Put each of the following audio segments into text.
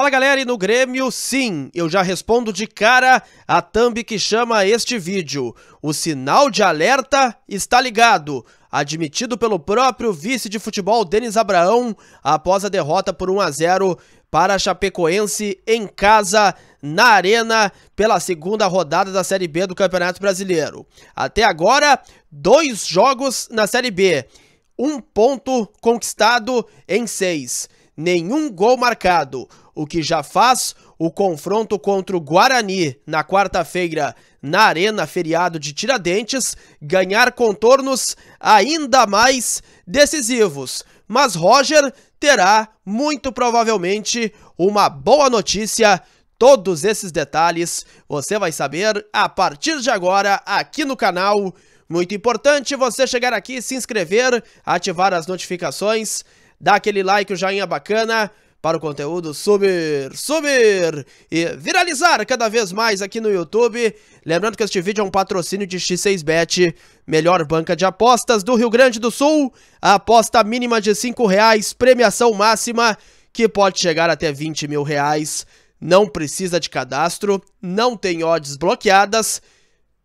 Fala galera, e no Grêmio, sim, eu já respondo de cara a thumb que chama este vídeo. O sinal de alerta está ligado, admitido pelo próprio vice de futebol Denis Abraão após a derrota por 1 a 0 para a Chapecoense em casa na Arena pela segunda rodada da Série B do Campeonato Brasileiro. Até agora, dois jogos na Série B, um ponto conquistado em seis nenhum gol marcado, o que já faz o confronto contra o Guarani na quarta-feira na Arena Feriado de Tiradentes ganhar contornos ainda mais decisivos. Mas Roger terá, muito provavelmente, uma boa notícia Todos esses detalhes você vai saber a partir de agora aqui no canal. Muito importante você chegar aqui, se inscrever, ativar as notificações dá aquele like, o joinha bacana para o conteúdo subir, subir e viralizar cada vez mais aqui no YouTube. Lembrando que este vídeo é um patrocínio de X6Bet, melhor banca de apostas do Rio Grande do Sul. A aposta mínima de R$ reais, premiação máxima que pode chegar até 20 mil reais. Não precisa de cadastro, não tem odds bloqueadas.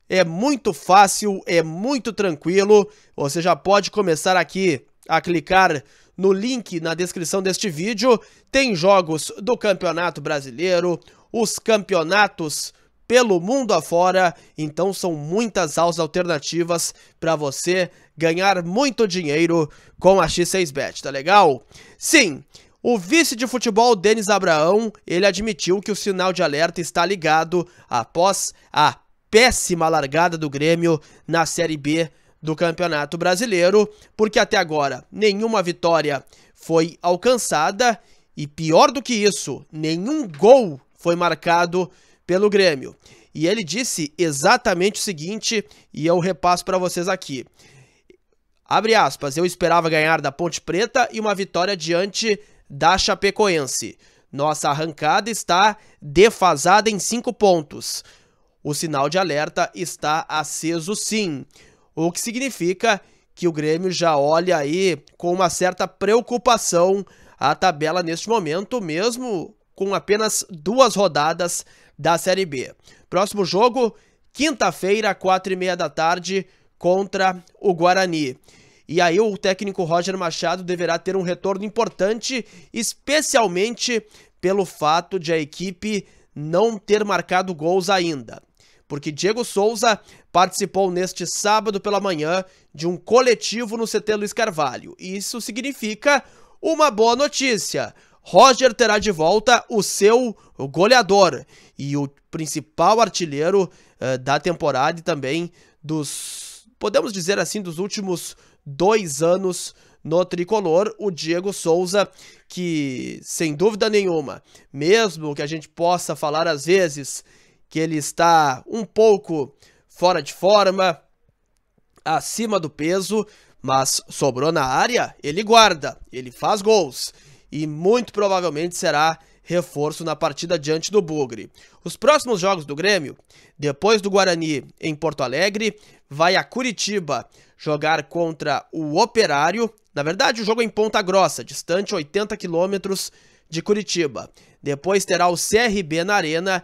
É muito fácil, é muito tranquilo. Você já pode começar aqui a clicar no link na descrição deste vídeo, tem jogos do Campeonato Brasileiro, os campeonatos pelo mundo afora, então são muitas aulas alternativas para você ganhar muito dinheiro com a X6Bet, tá legal? Sim, o vice de futebol Denis Abraão, ele admitiu que o sinal de alerta está ligado após a péssima largada do Grêmio na Série B do Campeonato Brasileiro, porque até agora nenhuma vitória foi alcançada e pior do que isso, nenhum gol foi marcado pelo Grêmio. E ele disse exatamente o seguinte, e eu repasso para vocês aqui. Abre aspas, eu esperava ganhar da Ponte Preta e uma vitória diante da Chapecoense. Nossa arrancada está defasada em cinco pontos. O sinal de alerta está aceso sim o que significa que o Grêmio já olha aí com uma certa preocupação a tabela neste momento, mesmo com apenas duas rodadas da Série B. Próximo jogo, quinta-feira, quatro e meia da tarde, contra o Guarani. E aí o técnico Roger Machado deverá ter um retorno importante, especialmente pelo fato de a equipe não ter marcado gols ainda porque Diego Souza participou neste sábado pela manhã de um coletivo no CT Luiz Carvalho. Isso significa uma boa notícia. Roger terá de volta o seu goleador e o principal artilheiro uh, da temporada e também dos, podemos dizer assim, dos últimos dois anos no tricolor, o Diego Souza, que sem dúvida nenhuma, mesmo que a gente possa falar às vezes que ele está um pouco fora de forma, acima do peso, mas sobrou na área, ele guarda, ele faz gols e muito provavelmente será reforço na partida diante do Bugre. Os próximos jogos do Grêmio, depois do Guarani em Porto Alegre, vai a Curitiba jogar contra o Operário. Na verdade, o jogo é em Ponta Grossa, distante 80 quilômetros de Curitiba. Depois terá o CRB na Arena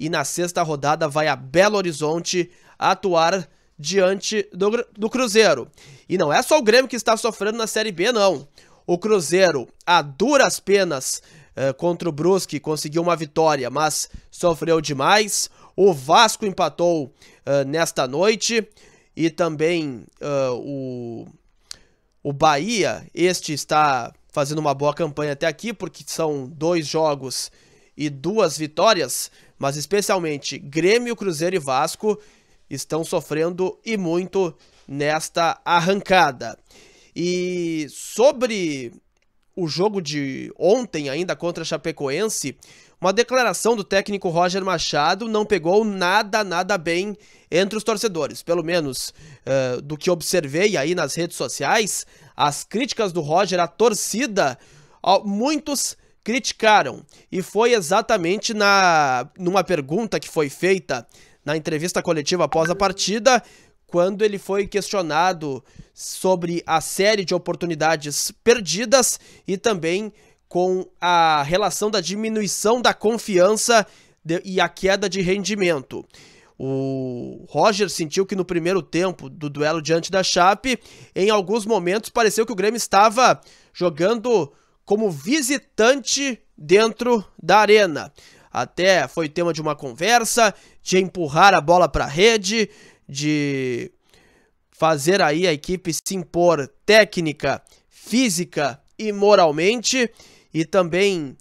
e na sexta rodada vai a Belo Horizonte atuar diante do, do Cruzeiro. E não é só o Grêmio que está sofrendo na Série B, não. O Cruzeiro, a duras penas, eh, contra o Brusque, conseguiu uma vitória, mas sofreu demais. O Vasco empatou eh, nesta noite e também eh, o, o Bahia, este está fazendo uma boa campanha até aqui, porque são dois jogos e duas vitórias, mas especialmente Grêmio, Cruzeiro e Vasco estão sofrendo e muito nesta arrancada. E sobre o jogo de ontem, ainda contra a Chapecoense, uma declaração do técnico Roger Machado não pegou nada, nada bem entre os torcedores. Pelo menos uh, do que observei aí nas redes sociais, as críticas do Roger à torcida, muitos criticaram. E foi exatamente na numa pergunta que foi feita na entrevista coletiva após a partida, quando ele foi questionado sobre a série de oportunidades perdidas e também com a relação da diminuição da confiança de, e a queda de rendimento. O Roger sentiu que no primeiro tempo do duelo diante da Chape, em alguns momentos pareceu que o Grêmio estava jogando como visitante dentro da arena. Até foi tema de uma conversa, de empurrar a bola para a rede, de fazer aí a equipe se impor técnica, física e moralmente, e também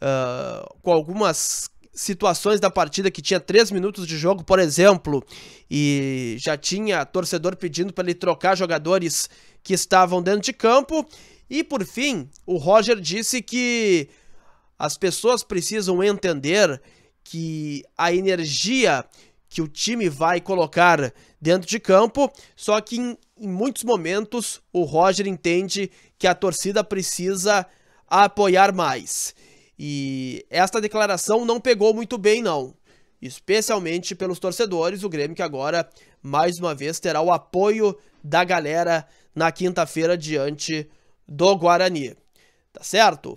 uh, com algumas situações da partida que tinha 3 minutos de jogo, por exemplo, e já tinha torcedor pedindo para ele trocar jogadores que estavam dentro de campo. E por fim, o Roger disse que as pessoas precisam entender que a energia que o time vai colocar dentro de campo, só que em, em muitos momentos o Roger entende que a torcida precisa apoiar mais. E esta declaração não pegou muito bem, não. Especialmente pelos torcedores, o Grêmio que agora, mais uma vez, terá o apoio da galera na quinta-feira diante do Guarani. Tá certo?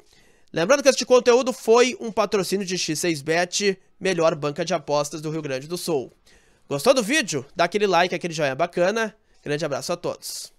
Lembrando que este conteúdo foi um patrocínio de X6Bet, melhor banca de apostas do Rio Grande do Sul. Gostou do vídeo? Dá aquele like, aquele joinha bacana. Grande abraço a todos.